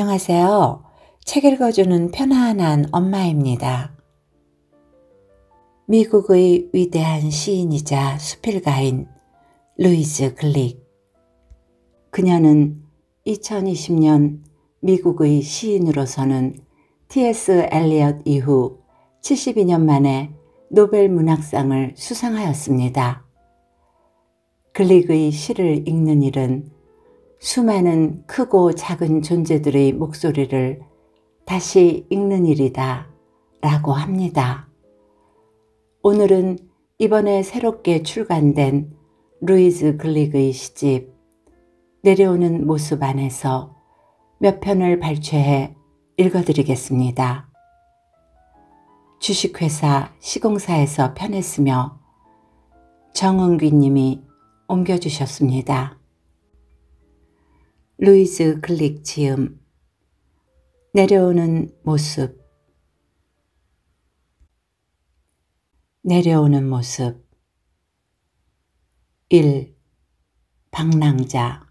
안녕하세요. 책 읽어주는 편안한 엄마입니다. 미국의 위대한 시인이자 수필가인 루이즈 글릭. 그녀는 2020년 미국의 시인으로서는 T.S. 엘리엇 이후 72년 만에 노벨 문학상을 수상하였습니다. 글릭의 시를 읽는 일은 수많은 크고 작은 존재들의 목소리를 다시 읽는 일이다 라고 합니다. 오늘은 이번에 새롭게 출간된 루이즈 글릭의 시집 내려오는 모습 안에서 몇 편을 발췌해 읽어드리겠습니다. 주식회사 시공사에서 편했으며 정은귀님이 옮겨주셨습니다. 루이즈 클릭 지음 내려오는 모습 내려오는 모습 1. 방랑자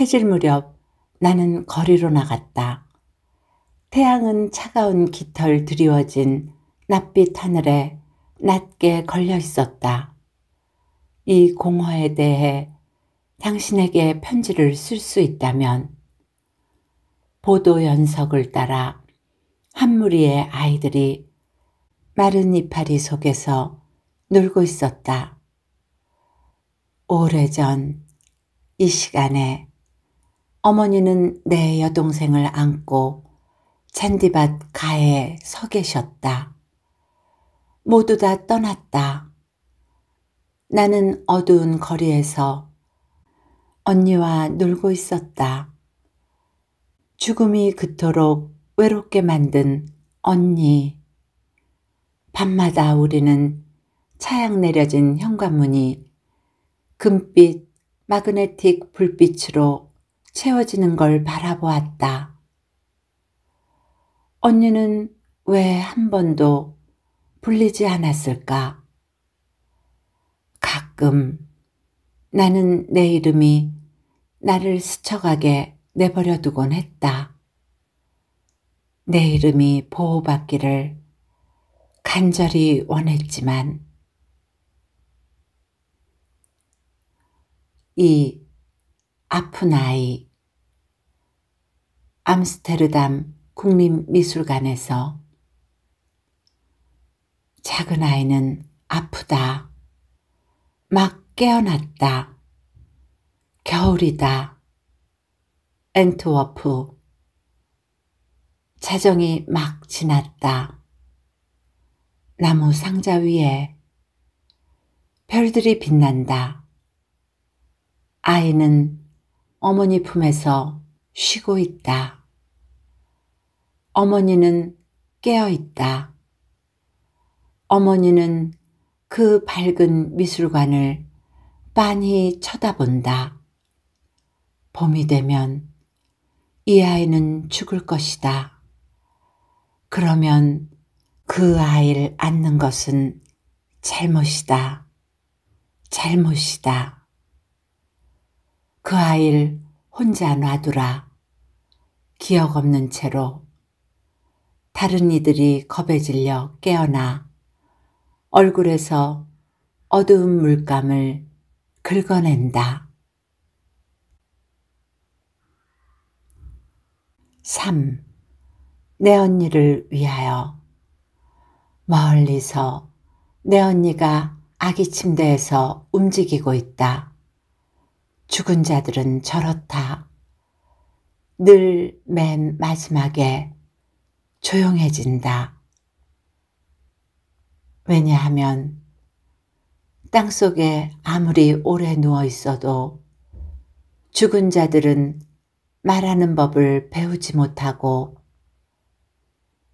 해질 무렵 나는 거리로 나갔다. 태양은 차가운 깃털 드리워진 낯빛 하늘에 낮게 걸려 있었다. 이 공허에 대해 당신에게 편지를 쓸 수 있다면 보도 연석을 따라 한 무리의 아이들이 마른 이파리 속에서 놀고 있었다. 오래전 이 시간에 어머니는 내 여동생을 안고 잔디밭 가에 서 계셨다. 모두 다 떠났다. 나는 어두운 거리에서 언니와 놀고 있었다. 죽음이 그토록 외롭게 만든 언니. 밤마다 우리는 차양 내려진 현관문이 금빛 마그네틱 불빛으로 채워지는 걸 바라보았다. 언니는 왜 한 번도 불리지 않았을까? 가끔 나는 내 이름이 나를 스쳐가게 내버려 두곤 했다. 내 이름이 보호받기를 간절히 원했지만 이 아픈 아이 암스테르담 국립미술관에서 작은 아이는 아프다. 막 깨어났다. 겨울이다. 엔트워프. 자정이 막 지났다. 나무 상자 위에 별들이 빛난다. 아이는 어머니 품에서 쉬고 있다. 어머니는 깨어 있다. 어머니는 그 밝은 미술관을 빤히 쳐다본다. 봄이 되면 이 아이는 죽을 것이다. 그러면 그 아이를 안는 것은 잘못이다. 잘못이다. 그 아이를 혼자 놔두라. 기억 없는 채로 다른 이들이 겁에 질려 깨어나 얼굴에서 어두운 물감을 긁어낸다. 3. 내 언니를 위하여 멀리서 내 언니가 아기 침대에서 움직이고 있다. 죽은 자들은 저렇다. 늘 맨 마지막에 조용해진다. 왜냐하면 땅 속에 아무리 오래 누워 있어도 죽은 자들은 말하는 법을 배우지 못하고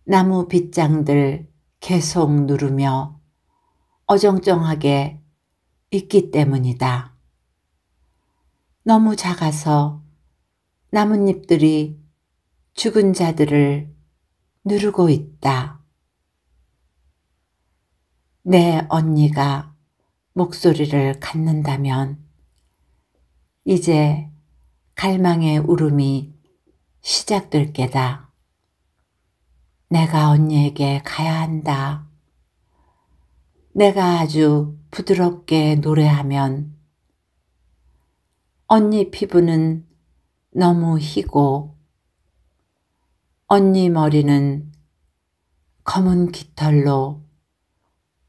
나무 빗장들 계속 누르며 어정쩡하게 있기 때문이다. 너무 작아서 나뭇잎들이 죽은 자들을 누르고 있다. 내 언니가 목소리를 갖는다면 이제 갈망의 울음이 시작될 게다. 내가 언니에게 가야 한다. 내가 아주 부드럽게 노래하면 언니 피부는 너무 희고 언니 머리는 검은 깃털로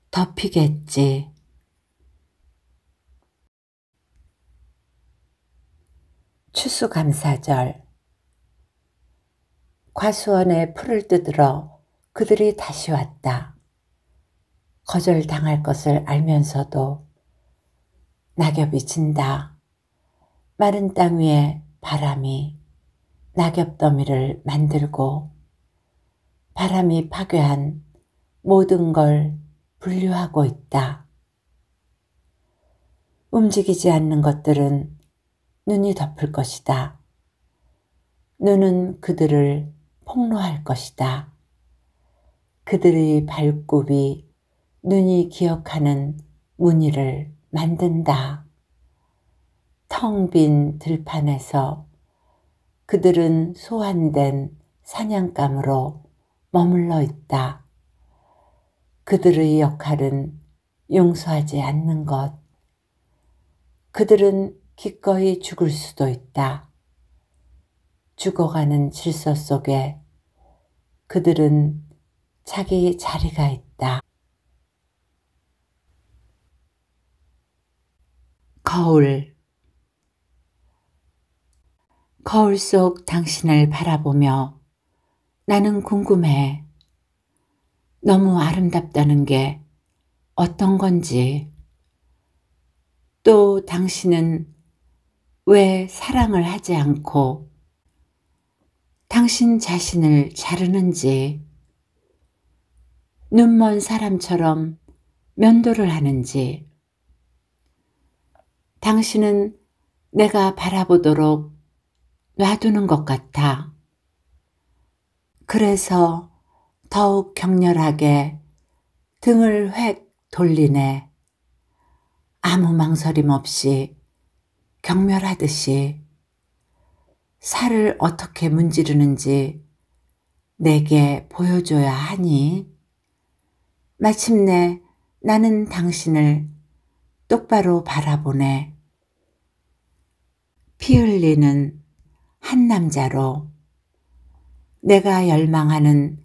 덮이겠지. 추수감사절 과수원에 풀을 뜯으러 그들이 다시 왔다. 거절당할 것을 알면서도 낙엽이 진다. 마른 땅 위에 바람이 낙엽더미를 만들고 바람이 파괴한 모든 걸 분류하고 있다. 움직이지 않는 것들은 눈이 덮을 것이다. 눈은 그들을 폭로할 것이다. 그들의 발굽이 눈이 기억하는 무늬를 만든다. 텅 빈 들판에서 그들은 소환된 사냥감으로 머물러 있다. 그들의 역할은 용서하지 않는 것. 그들은 기꺼이 죽을 수도 있다. 죽어가는 질서 속에 그들은 자기 자리가 있다. 거울 거울 속 당신을 바라보며 나는 궁금해. 너무 아름답다는 게 어떤 건지. 또 당신은 왜 사랑을 하지 않고 당신 자신을 자르는지 눈먼 사람처럼 면도를 하는지 당신은 내가 바라보도록 놔두는 것 같아. 그래서 더욱 격렬하게 등을 획 돌리네. 아무 망설임 없이 경멸하듯이 살을 어떻게 문지르는지 내게 보여줘야 하니 마침내 나는 당신을 똑바로 바라보네. 피 흘리는 한 남자로 내가 열망하는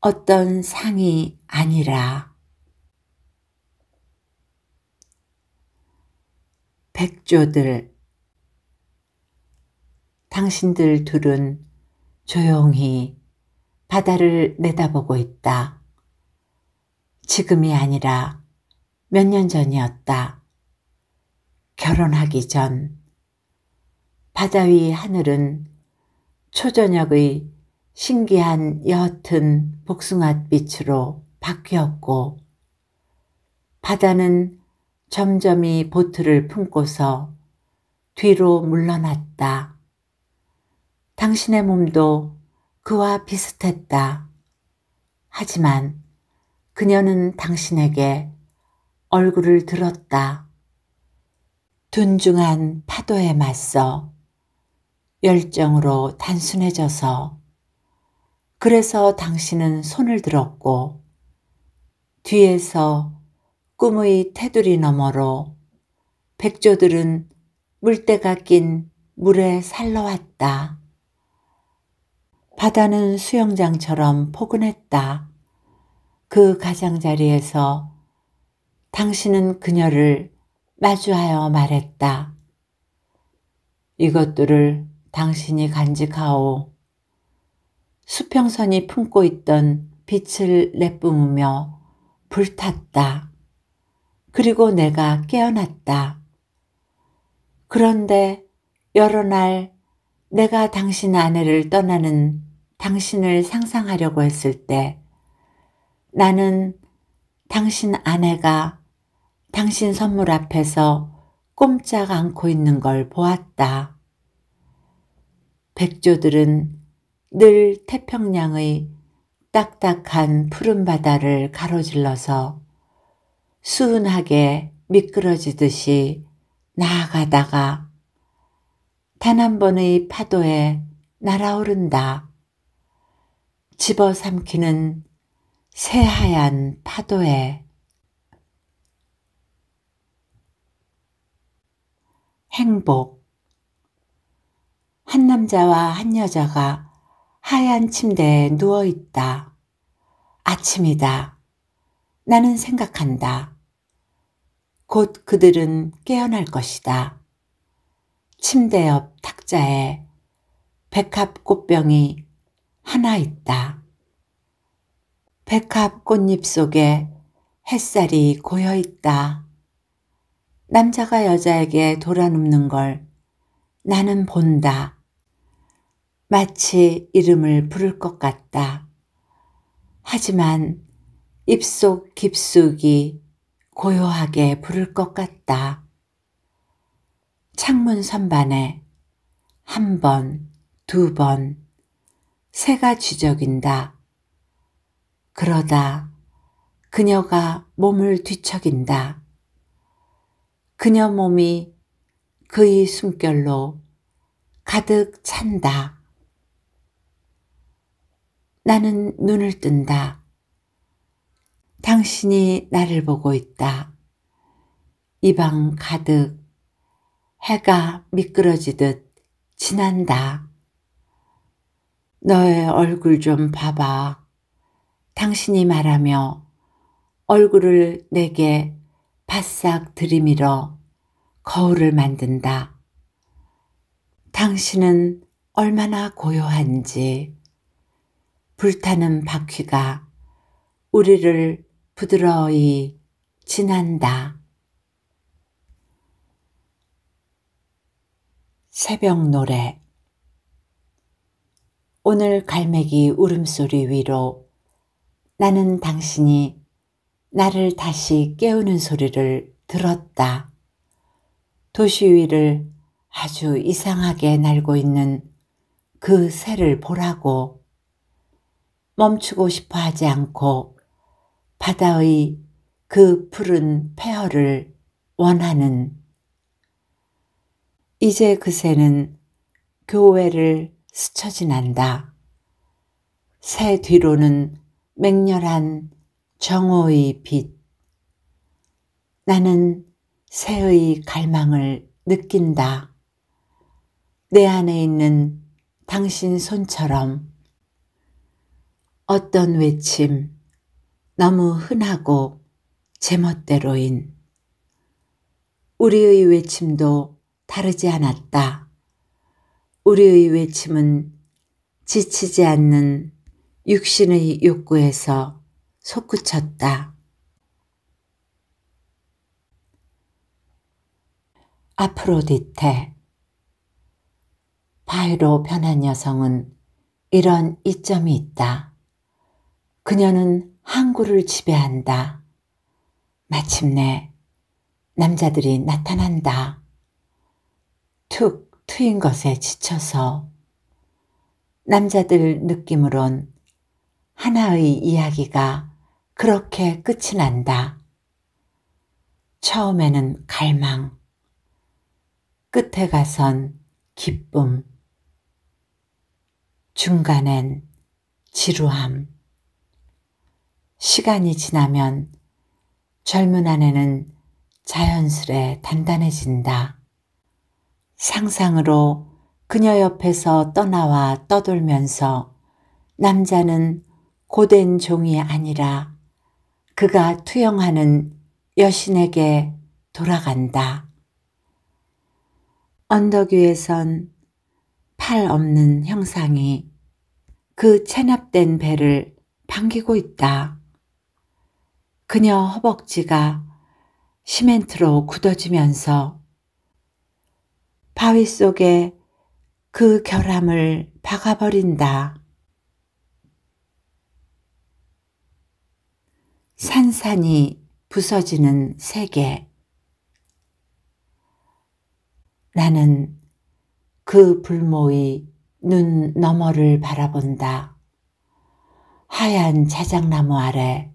어떤 상이 아니라 백조들 당신들 둘은 조용히 바다를 내다보고 있다. 지금이 아니라 몇 년 전이었다. 결혼하기 전 바다 위 하늘은 초저녁의 신기한 옅은 복숭아빛으로 바뀌었고 바다는 점점이 보트를 품고서 뒤로 물러났다. 당신의 몸도 그와 비슷했다. 하지만 그녀는 당신에게 얼굴을 들었다. 둔중한 파도에 맞서 열정으로 단순해져서 그래서 당신은 손을 들었고 뒤에서 꿈의 테두리 너머로 백조들은 물때가 낀 물에 살러왔다. 바다는 수영장처럼 포근했다. 그 가장자리에서 당신은 그녀를 마주하여 말했다. 이것들을 당신이 간직하오. 수평선이 품고 있던 빛을 내뿜으며 불탔다. 그리고 내가 깨어났다. 그런데 여러 날 내가 당신 아내를 떠나는 당신을 상상하려고 했을 때 나는 당신 아내가 당신 선물 앞에서 꼼짝 않고 있는 걸 보았다. 백조들은 늘 태평양의 딱딱한 푸른 바다를 가로질러서 수은하게 미끄러지듯이 나아가다가 단 한 번의 파도에 날아오른다. 집어삼키는 새하얀 파도에 행복 한 남자와 한 여자가 하얀 침대에 누워있다. 아침이다. 나는 생각한다. 곧 그들은 깨어날 것이다. 침대 옆 탁자에 백합 꽃병이 하나 있다. 백합 꽃잎 속에 햇살이 고여 있다. 남자가 여자에게 돌아눕는 걸 나는 본다. 마치 이름을 부를 것 같다. 하지만 입속 깊숙이 고요하게 부를 것 같다. 창문 선반에 한 번, 두 번, 새가 쥐적인다. 그러다 그녀가 몸을 뒤척인다. 그녀 몸이 그의 숨결로 가득 찬다. 나는 눈을 뜬다. 당신이 나를 보고 있다. 이 방 가득 해가 미끄러지듯 지난다. 너의 얼굴 좀 봐봐. 당신이 말하며 얼굴을 내게 바싹 들이밀어 거울을 만든다. 당신은 얼마나 고요한지 불타는 바퀴가 우리를 부드러이 지난다. 새벽 노래 오늘 갈매기 울음소리 위로 나는 당신이 나를 다시 깨우는 소리를 들었다. 도시 위를 아주 이상하게 날고 있는 그 새를 보라고 멈추고 싶어 하지 않고 바다의 그 푸른 폐허를 원하는 이제 그새는 교회를 스쳐 지난다. 새 뒤로는 맹렬한 정오의 빛. 나는 새의 갈망을 느낀다. 내 안에 있는 당신 손처럼 어떤 외침, 너무 흔하고 제멋대로인 우리의 외침도 다르지 않았다. 우리의 외침은 지치지 않는 육신의 욕구에서 솟구쳤다. 아프로디테 바위로 변한 여성은 이런 이점이 있다. 그녀는 항구를 지배한다. 마침내 남자들이 나타난다. 툭 트인 것에 지쳐서 남자들 느낌으론 하나의 이야기가 그렇게 끝이 난다. 처음에는 갈망, 끝에 가선 기쁨, 중간엔 지루함. 시간이 지나면 젊은 아내는 자연스레 단단해진다. 상상으로 그녀 옆에서 떠나와 떠돌면서 남자는 고된 종이 아니라 그가 투영하는 여신에게 돌아간다. 언덕 위에선 팔 없는 형상이 그 체납된 배를 반기고 있다. 그녀 허벅지가 시멘트로 굳어지면서 바위 속에 그 결함을 박아버린다. 산산이 부서지는 세계 나는 그 불모의 눈 너머를 바라본다. 하얀 자작나무 아래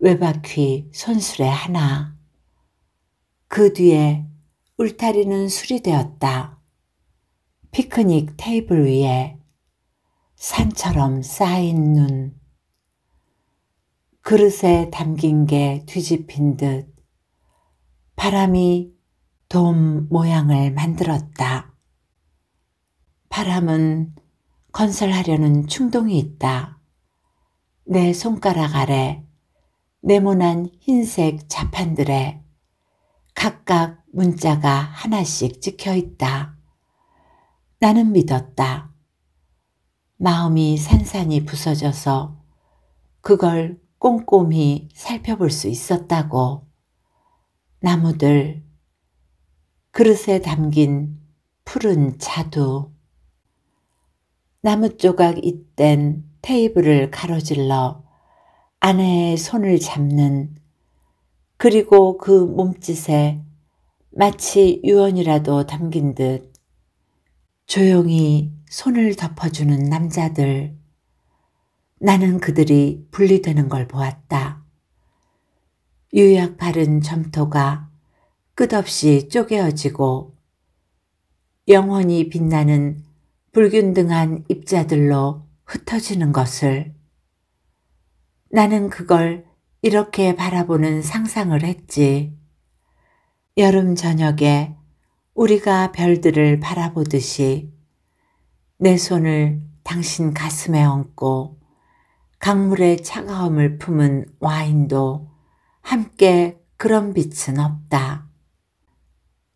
외바퀴 손수레 하나. 그 뒤에 울타리는 수리되었다. 피크닉 테이블 위에 산처럼 쌓인 눈. 그릇에 담긴 게 뒤집힌 듯 바람이 돔 모양을 만들었다. 바람은 건설하려는 충동이 있다. 내 손가락 아래 네모난 흰색 자판들에 각각 문자가 하나씩 찍혀 있다. 나는 믿었다. 마음이 산산이 부서져서 그걸 꼼꼼히 살펴볼 수 있었다고. 나무들, 그릇에 담긴 푸른 자두, 나무 조각 잇댄 테이블을 가로질러 아내의 손을 잡는 그리고 그 몸짓에 마치 유언이라도 담긴 듯 조용히 손을 덮어주는 남자들. 나는 그들이 분리되는 걸 보았다. 유약 바른 점토가 끝없이 쪼개어지고 영원히 빛나는 불균등한 입자들로 흩어지는 것을 나는 그걸 이렇게 바라보는 상상을 했지. 여름 저녁에 우리가 별들을 바라보듯이 내 손을 당신 가슴에 얹고 강물의 차가움을 품은 와인도 함께 그런 빛은 없다.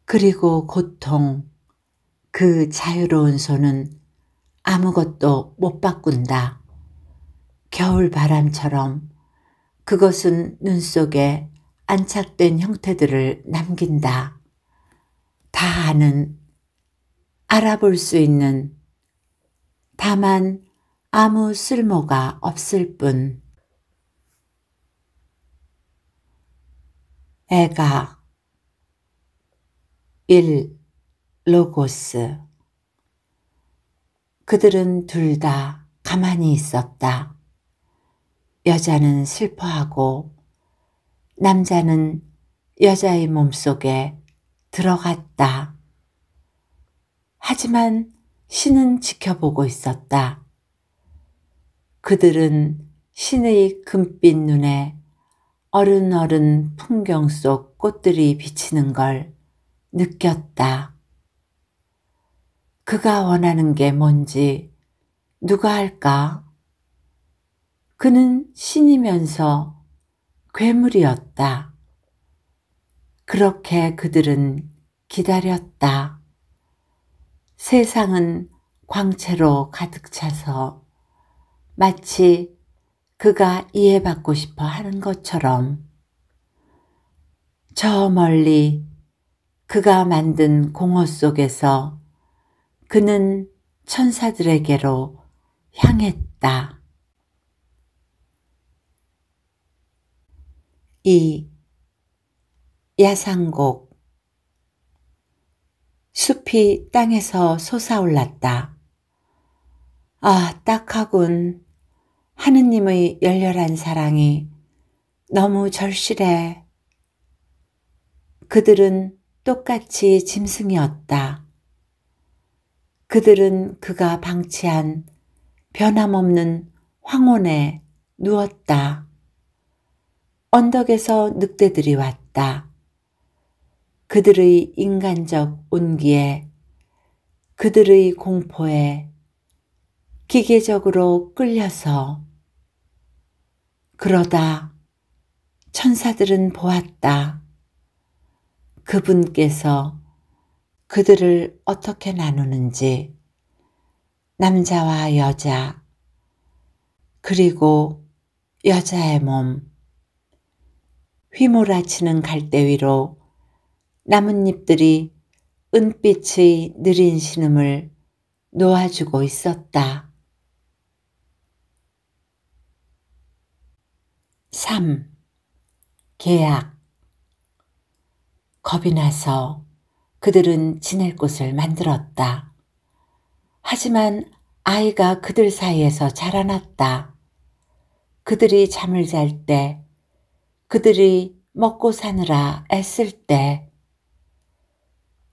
그리고 고통, 그 자유로운 손은 아무것도 못 바꾼다. 겨울 바람처럼 그것은 눈 속에 안착된 형태들을 남긴다. 다 아는, 알아볼 수 있는, 다만 아무 쓸모가 없을 뿐. 애가 1. 로고스 그들은 둘 다 가만히 있었다. 여자는 슬퍼하고 남자는 여자의 몸속에 들어갔다. 하지만 신은 지켜보고 있었다. 그들은 신의 금빛 눈에 어른어른 풍경 속 꽃들이 비치는 걸 느꼈다. 그가 원하는 게 뭔지 누가 할까? 그는 신이면서 괴물이었다. 그렇게 그들은 기다렸다. 세상은 광채로 가득 차서 마치 그가 이해받고 싶어 하는 것처럼 저 멀리 그가 만든 공허 속에서 그는 천사들에게로 향했다. 2. 야상곡 숲이 땅에서 솟아올랐다. 아, 딱하군. 하느님의 열렬한 사랑이 너무 절실해. 그들은 똑같이 짐승이었다. 그들은 그가 방치한 변함없는 황혼에 누웠다. 언덕에서 늑대들이 왔다. 그들의 인간적 온기에 그들의 공포에 기계적으로 끌려서 그러다 천사들은 보았다. 그분께서 그들을 어떻게 나누는지 남자와 여자 그리고 여자의 몸 휘몰아치는 갈대 위로 나뭇잎들이 은빛의 느린 신음을 놓아주고 있었다. 3. 계약 겁이 나서 그들은 지낼 곳을 만들었다. 하지만 아이가 그들 사이에서 자라났다. 그들이 잠을 잘때 그들이 먹고 사느라 애쓸 때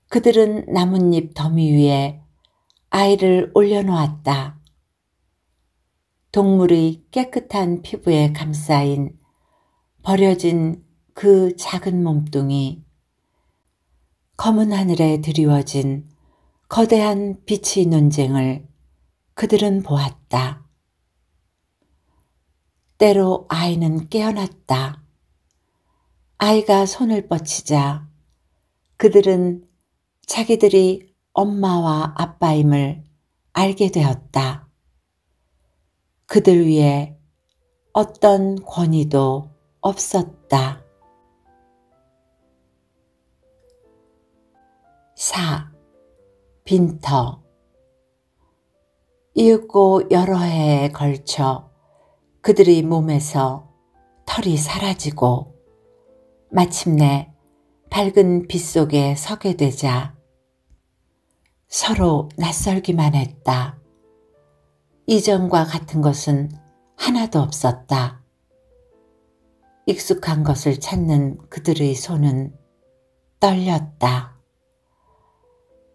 그들은 나뭇잎 더미 위에 아이를 올려놓았다. 동물의 깨끗한 피부에 감싸인 버려진 그 작은 몸뚱이 검은 하늘에 드리워진 거대한 빛의 논쟁을 그들은 보았다. 때로 아이는 깨어났다. 아이가 손을 뻗치자 그들은 자기들이 엄마와 아빠임을 알게 되었다. 그들 위에 어떤 권위도 없었다. 4. 빈터 이윽고 여러 해에 걸쳐 그들의 몸에서 털이 사라지고 마침내 밝은 빛 속에 서게 되자 서로 낯설기만 했다. 이전과 같은 것은 하나도 없었다. 익숙한 것을 찾는 그들의 손은 떨렸다.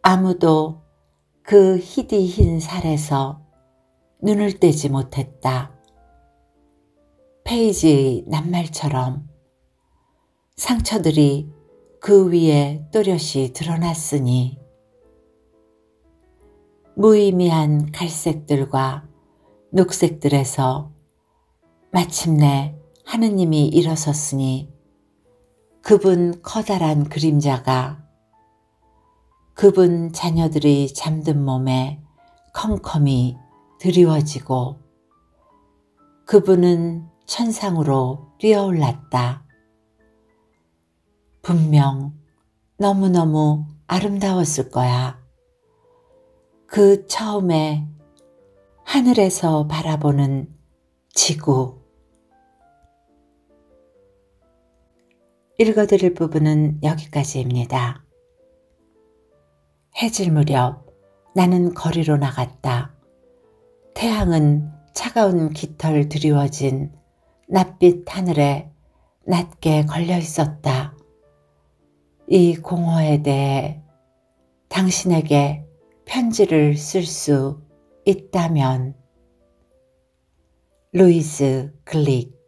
아무도 그 희디 흰 살에서 눈을 떼지 못했다. 페이지의 낱말처럼 상처들이 그 위에 또렷이 드러났으니 무의미한 갈색들과 녹색들에서 마침내 하느님이 일어섰으니 그분 커다란 그림자가 그분 자녀들이 잠든 몸에 컴컴이 드리워지고 그분은 천상으로 뛰어올랐다. 분명 너무너무 아름다웠을 거야. 그 처음에 하늘에서 바라보는 지구. 읽어드릴 부분은 여기까지입니다. 해질 무렵 나는 거리로 나갔다. 태양은 차가운 깃털 드리워진 낮빛 하늘에 낮게 걸려 있었다. 이 공허에 대해 당신에게 편지를 쓸 수 있다면 루이스 클릭